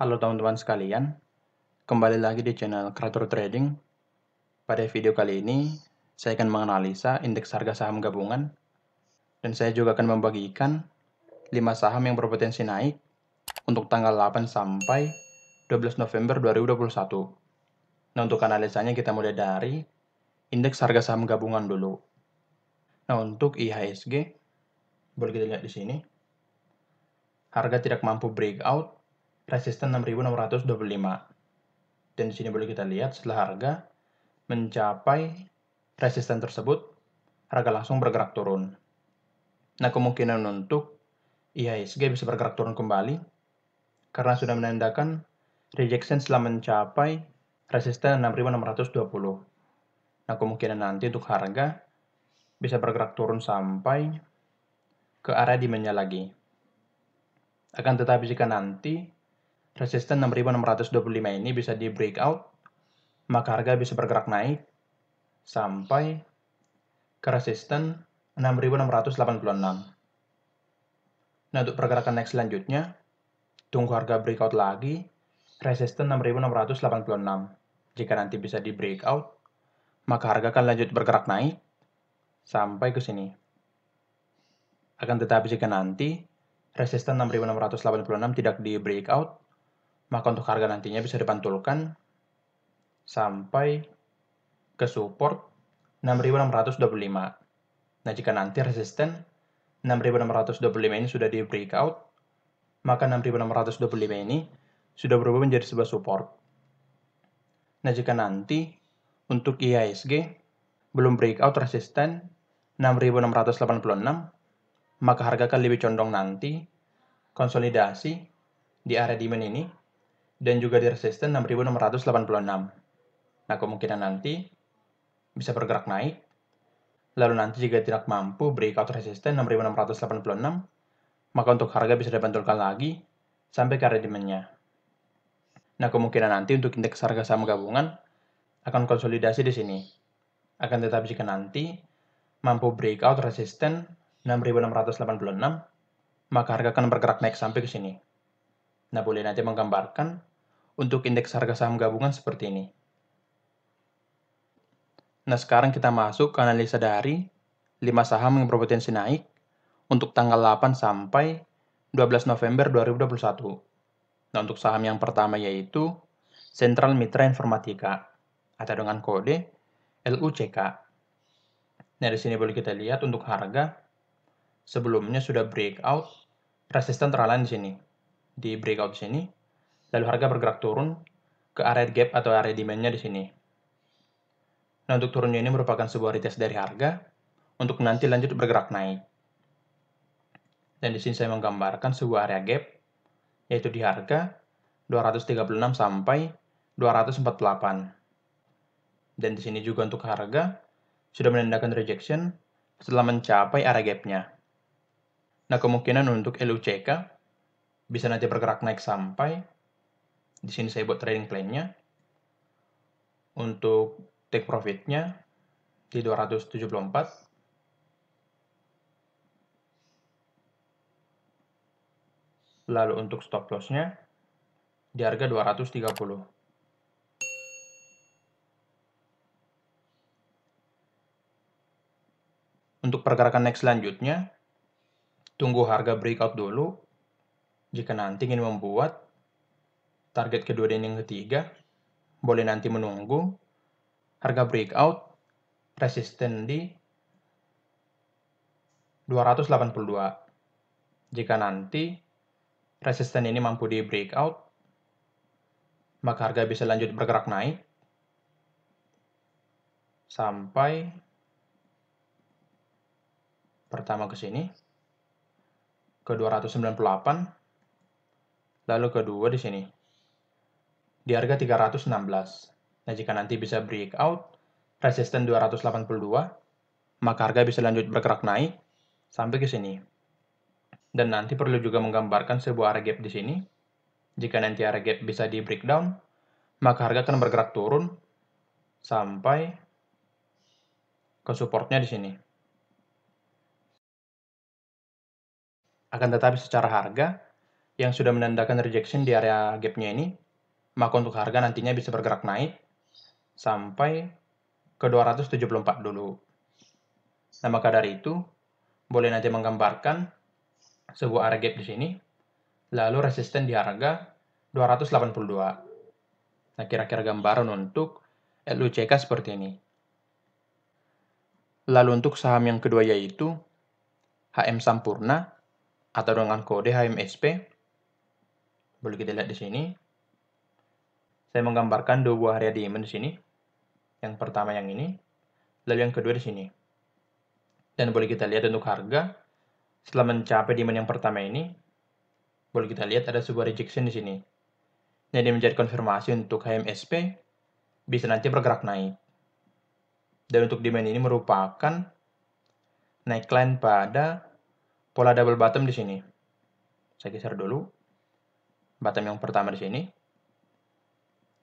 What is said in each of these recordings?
Halo teman-teman sekalian, kembali lagi di channel Kreator Trading. Pada video kali ini, saya akan menganalisa indeks harga saham gabungan dan saya juga akan membagikan 5 saham yang berpotensi naik untuk tanggal 8 sampai 12 November 2021. Nah, untuk analisanya kita mulai dari indeks harga saham gabungan dulu. Nah, untuk IHSG, boleh kita lihat di sini. Harga tidak mampu breakout resisten 6.625. Dan di sini boleh kita lihat setelah harga mencapai resisten tersebut, harga langsung bergerak turun. Nah, kemungkinan untuk IHSG bisa bergerak turun kembali karena sudah menandakan rejection setelah mencapai resisten 6620. Nah, kemungkinan nanti untuk harga bisa bergerak turun sampai ke area demand-nya lagi. Akan tetapi jika nanti resisten 6625 ini bisa di breakout, maka harga bisa bergerak naik sampai ke resisten 6686. Nah, untuk pergerakan next selanjutnya, tunggu harga breakout lagi, resisten 6686. Jika nanti bisa di breakout, maka harga akan lanjut bergerak naik sampai ke sini. Akan tetapi jika nanti resisten 6686 tidak di breakout, maka untuk harga nantinya bisa dipantulkan sampai ke support 6625. Nah, jika nanti resisten 6625 ini sudah di breakout, maka 6625 ini sudah berubah menjadi sebuah support. Nah, jika nanti untuk IISG belum breakout resisten 6686, maka harga akan lebih condong nanti konsolidasi di area demand ini dan juga di resisten 6686. Nah, kemungkinan nanti bisa bergerak naik, lalu nanti jika tidak mampu breakout resisten 6686, maka untuk harga bisa dibantulkan lagi sampai ke area Nah, kemungkinan nanti untuk indeks harga saham gabungan akan konsolidasi di sini. Akan tetapi jika nanti mampu breakout resisten 6686, maka harga akan bergerak naik sampai ke sini. Nah, boleh nanti menggambarkan untuk indeks harga saham gabungan seperti ini. Nah, sekarang kita masuk ke analisa dari 5 saham yang berpotensi naik untuk tanggal 8 sampai 12 November 2021. Nah, untuk saham yang pertama yaitu Central Mitra Informatika atau dengan kode LUCK. Nah, di sini boleh kita lihat untuk harga sebelumnya sudah breakout resisten terhalang di sini. Di breakout sini lalu harga bergerak turun ke area gap atau area demand-nya di sini. Nah, untuk turunnya ini merupakan sebuah retest dari harga untuk nanti lanjut bergerak naik. Dan di sini saya menggambarkan sebuah area gap, yaitu di harga 236 sampai 248. Dan di sini juga untuk harga, sudah menandakan rejection setelah mencapai area gapnya. Nah, kemungkinan untuk LUCK bisa nanti bergerak naik sampai di sini saya buat trading plan-nya. Untuk take profit-nya di 274. Lalu untuk stop loss-nya di harga 230. Untuk pergerakan next selanjutnya, tunggu harga breakout dulu. Jika nanti ingin membuat target kedua dan yang ketiga, boleh nanti menunggu, harga breakout, resisten di 282. Jika nanti resisten ini mampu di breakout, maka harga bisa lanjut bergerak naik sampai pertama ke sini ke 298 lalu kedua di sini di harga 316. Nah, jika nanti bisa break out resisten 282, maka harga bisa lanjut bergerak naik sampai ke sini. Dan nanti perlu juga menggambarkan sebuah area gap di sini. Jika nanti area gap bisa di breakdown, maka harga akan bergerak turun sampai ke supportnya di sini. Akan tetapi secara harga, yang sudah menandakan rejection di area gapnya ini maka untuk harga nantinya bisa bergerak naik sampai ke 274 dulu. Nah, maka dari itu, boleh nanti menggambarkan sebuah area gap di sini, lalu resisten di harga 282. Nah, kira-kira gambaran untuk LUCK seperti ini. Lalu untuk saham yang kedua yaitu HM Sampurna atau dengan kode HMSP. Boleh kita lihat di sini. Saya menggambarkan dua buah area diamond di sini. Yang pertama yang ini, lalu yang kedua di sini. Dan boleh kita lihat untuk harga, setelah mencapai demand yang pertama ini, boleh kita lihat ada sebuah rejection di sini. Jadi menjadi konfirmasi untuk HMSP bisa nanti bergerak naik. Dan untuk demand ini merupakan neckline pada pola double bottom di sini. Saya geser dulu. Bottom yang pertama di sini.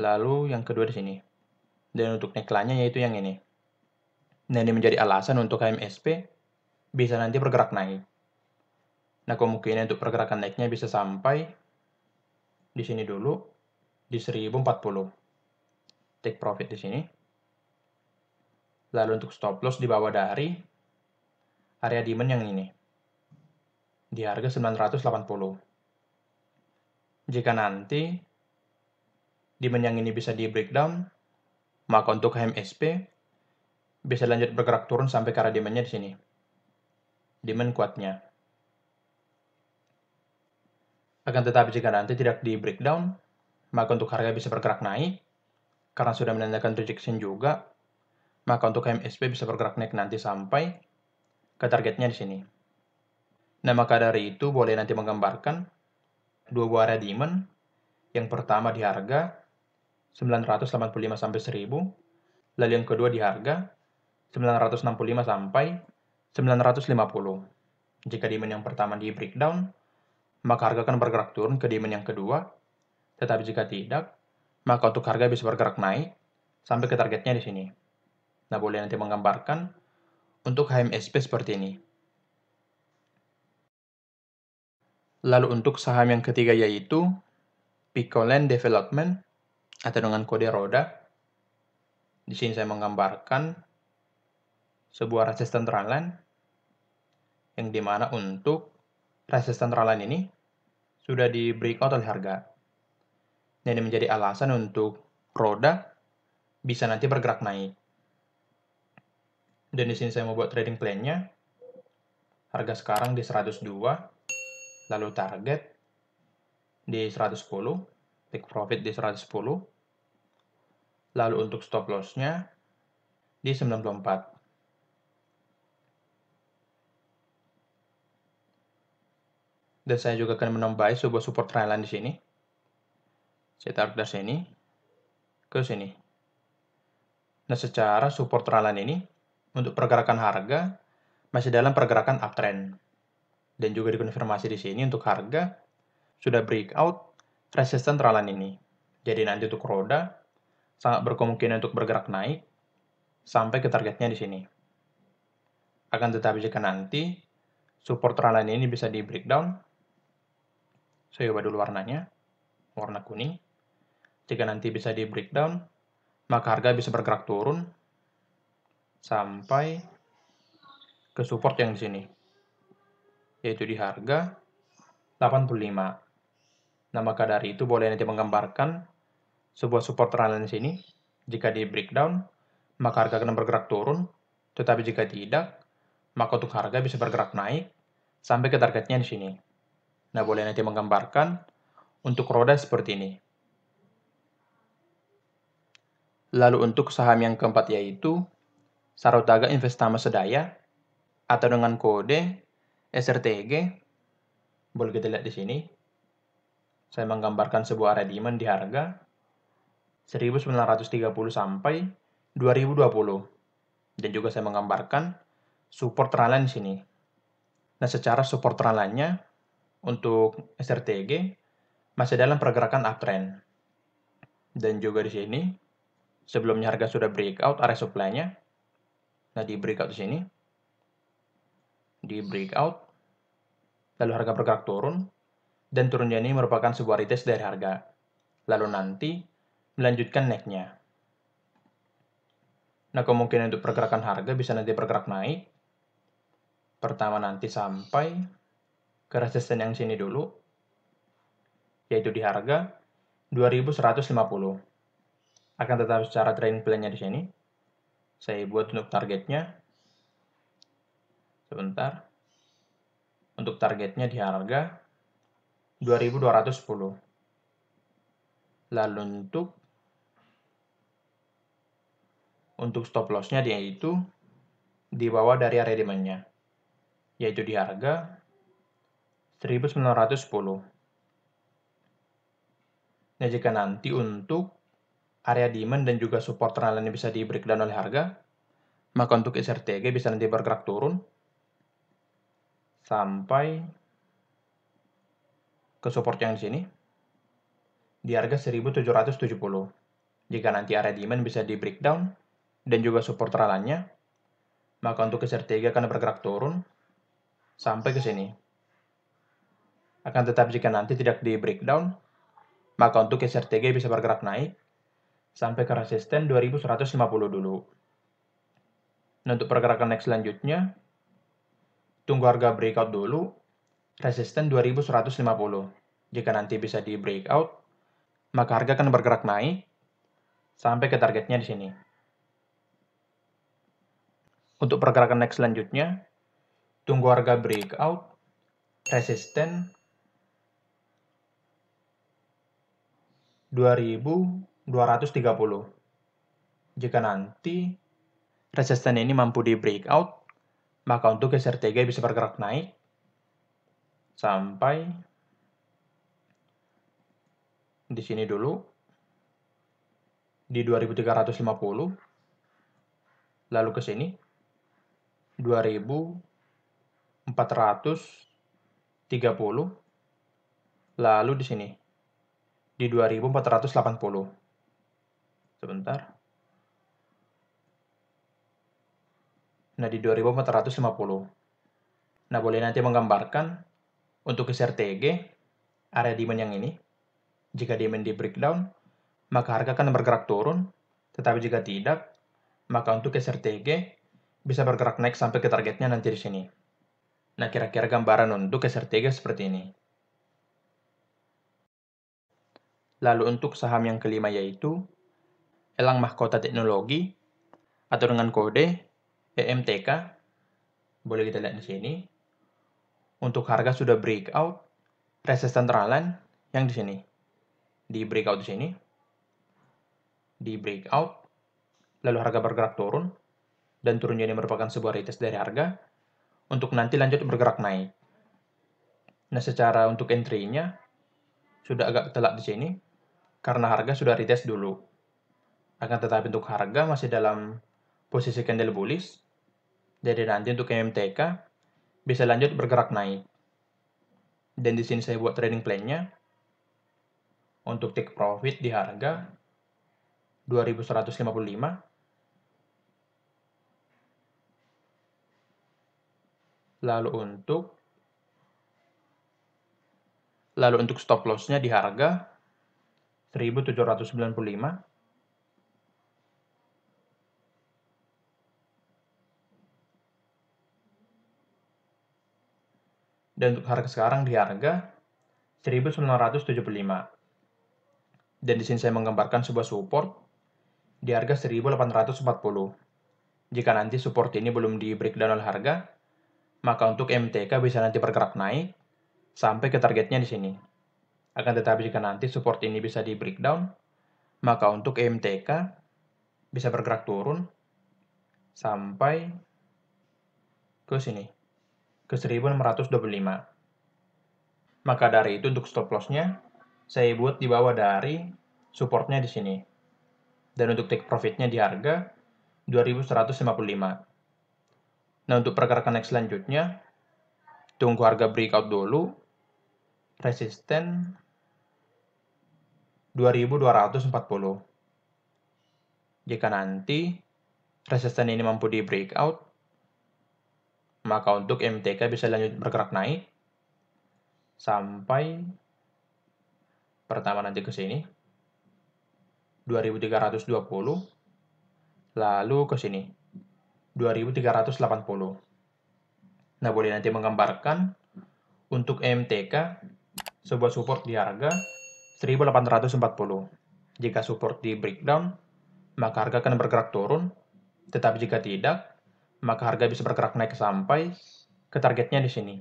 Lalu yang kedua di sini. Dan untuk neckline yaitu yang ini. Dan ini menjadi alasan untuk HMSP bisa nanti bergerak naik. Nah, kemungkinan untuk pergerakan naiknya bisa sampai di sini dulu di 1040. Take profit di sini. Lalu untuk stop loss di bawah dari area demand yang ini. Di harga 980. Jika nanti demand yang ini bisa di breakdown, maka untuk HMSP bisa lanjut bergerak turun sampai ke arah demandnya di sini. Demand kuatnya. Akan tetapi jika nanti tidak di breakdown, maka untuk harga bisa bergerak naik, karena sudah menandakan rejection juga, maka untuk HMSP bisa bergerak naik nanti sampai ke targetnya di sini. Nah, maka dari itu boleh nanti menggambarkan dua buah area demand. Yang pertama di harga, 985 sampai 1000. Lalu yang kedua di harga 965 sampai 950. Jika demand yang pertama di breakdown, maka harga akan bergerak turun ke demand yang kedua. Tetapi jika tidak, maka untuk harga bisa bergerak naik sampai ke targetnya di sini. Nah, boleh nanti menggambarkan untuk HMSP seperti ini. Lalu untuk saham yang ketiga yaitu Picoland Development atau dengan kode roda. Di sini saya menggambarkan sebuah resisten transline yang dimana untuk resisten transline ini sudah di breakout oleh harga. Dan ini menjadi alasan untuk roda bisa nanti bergerak naik. Dan di sini saya mau buat trading plan-nya. Harga sekarang di 102, lalu target di 110, take profit di 110 lalu untuk stop loss-nya di 94 dan saya juga akan menambah sebuah support trial di sini saya tarik dari sini ke sini nah secara support trial ini untuk pergerakan harga masih dalam pergerakan uptrend dan juga dikonfirmasi di sini untuk harga sudah breakout resisten teralan ini. Jadi nanti untuk roda, sangat berkemungkinan untuk bergerak naik sampai ke targetnya di sini. Akan tetapi jika nanti support teralan ini bisa di breakdown, saya ubah dulu warnanya, warna kuning. Jika nanti bisa di breakdown, maka harga bisa bergerak turun sampai ke support yang di sini, yaitu di harga 85. Nah, maka dari itu boleh nanti menggambarkan sebuah support resistance ini. Jika di breakdown, maka harga akan bergerak turun. Tetapi jika tidak, maka untuk harga bisa bergerak naik sampai ke targetnya di sini. Nah, boleh nanti menggambarkan untuk roda seperti ini. Lalu untuk saham yang keempat yaitu Sarutaga Investama Sedaya atau dengan kode SRTG. Boleh kita lihat di sini. Saya menggambarkan sebuah area demand di harga 1930 sampai 2020. Dan juga saya menggambarkan support trend di sini. Nah, secara support trend untuk SRTG masih dalam pergerakan uptrend. Dan juga di sini sebelumnya harga sudah breakout area supply-nya. Nah, di breakout di sini di breakout lalu harga bergerak turun dan turunnya ini merupakan sebuah retest dari harga. Lalu nanti melanjutkan naiknya. Nah, kemungkinan untuk pergerakan harga bisa nanti bergerak naik. Pertama nanti sampai ke resisten yang sini dulu, yaitu di harga 2150. Akan tetap secara trend plan-nya di sini. Saya buat untuk targetnya. Sebentar. Untuk targetnya di harga 2210. Lalu untuk untuk stop loss-nya dia itu di bawah dari area demand-nya, yaitu di harga 1910. Nah, jika nanti untuk area demand dan juga support ternalan ini bisa di breakdown oleh harga, maka untuk SRTG bisa nanti bergerak turun sampai ke support yang di sini di harga 1770. Jika nanti area demand bisa di breakdown dan juga support ralannya, maka untuk geser 3 akan bergerak turun sampai ke sini. Akan tetap jika nanti tidak di breakdown, maka untuk geser 3 bisa bergerak naik sampai ke resisten 2150 dulu. Nah, untuk pergerakan next selanjutnya, tunggu harga breakout dulu resisten 2150. Jika nanti bisa di breakout, maka harga akan bergerak naik sampai ke targetnya di sini. Untuk pergerakan next selanjutnya, tunggu harga breakout, resisten 2230. Jika nanti resisten ini mampu di breakout, maka untuk geser bisa bergerak naik sampai di sini dulu di 2350 lalu ke sini 2430 lalu di sini di 2480 sebentar nah di 2450 nah boleh nanti menggambarkan untuk geser TG, area demand yang ini, jika demand di breakdown, maka harga akan bergerak turun, tetapi jika tidak, maka untuk geser TG, bisa bergerak naik sampai ke targetnya nanti di sini. Nah, kira-kira gambaran untuk geser TG seperti ini. Lalu untuk saham yang kelima yaitu Elang Mahkota Teknologi atau dengan kode EMTK. Boleh kita lihat di sini untuk harga sudah breakout resisten terhalang yang di sini. Di breakout di sini. Di breakout lalu harga bergerak turun dan turunnya ini merupakan sebuah retest dari harga untuk nanti lanjut bergerak naik. Nah, secara untuk entry-nya sudah agak telak di sini karena harga sudah retest dulu. Akan tetapi untuk harga masih dalam posisi candle bullish. Jadi nanti untuk MMTK bisa lanjut bergerak naik. Dan di sini saya buat trading plan-nya untuk take profit di harga 2155 lalu untuk lalu untuk stop loss-nya di harga 1795 dan untuk harga sekarang di harga 1975. Dan di sini saya menggambarkan sebuah support di harga 1840. Jika nanti support ini belum di breakdown oleh harga, maka untuk MTK bisa nanti bergerak naik sampai ke targetnya di sini. Akan tetapi jika nanti support ini bisa di breakdown, maka untuk MTK bisa bergerak turun sampai ke sini ke 1625. Maka dari itu untuk stop loss-nya, saya buat di bawah dari supportnya di sini. Dan untuk take profit-nya di harga 2155. Nah, untuk pergerakan next selanjutnya, tunggu harga breakout dulu, resisten 2240. Jika nanti resisten ini mampu di breakout, maka untuk MTK bisa lanjut bergerak naik sampai pertama nanti ke sini 2320 lalu ke sini 2380. Nah, boleh nanti menggambarkan untuk MTK sebuah support di harga 1840. Jika support di breakdown, maka harga akan bergerak turun. Tetapi jika tidak, maka harga bisa bergerak naik sampai ke targetnya di sini.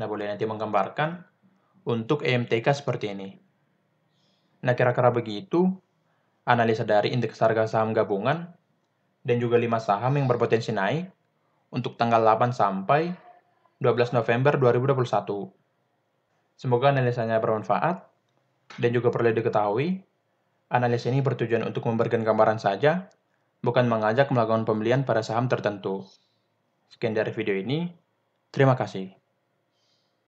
Nah, boleh nanti menggambarkan untuk EMTK seperti ini. Nah, kira-kira begitu analisa dari indeks harga saham gabungan dan juga 5 saham yang berpotensi naik untuk tanggal 8 sampai 12 November 2021. Semoga analisanya bermanfaat dan juga perlu diketahui, analisa ini bertujuan untuk memberikan gambaran saja bukan mengajak melakukan pembelian pada saham tertentu. Sekian dari video ini, terima kasih.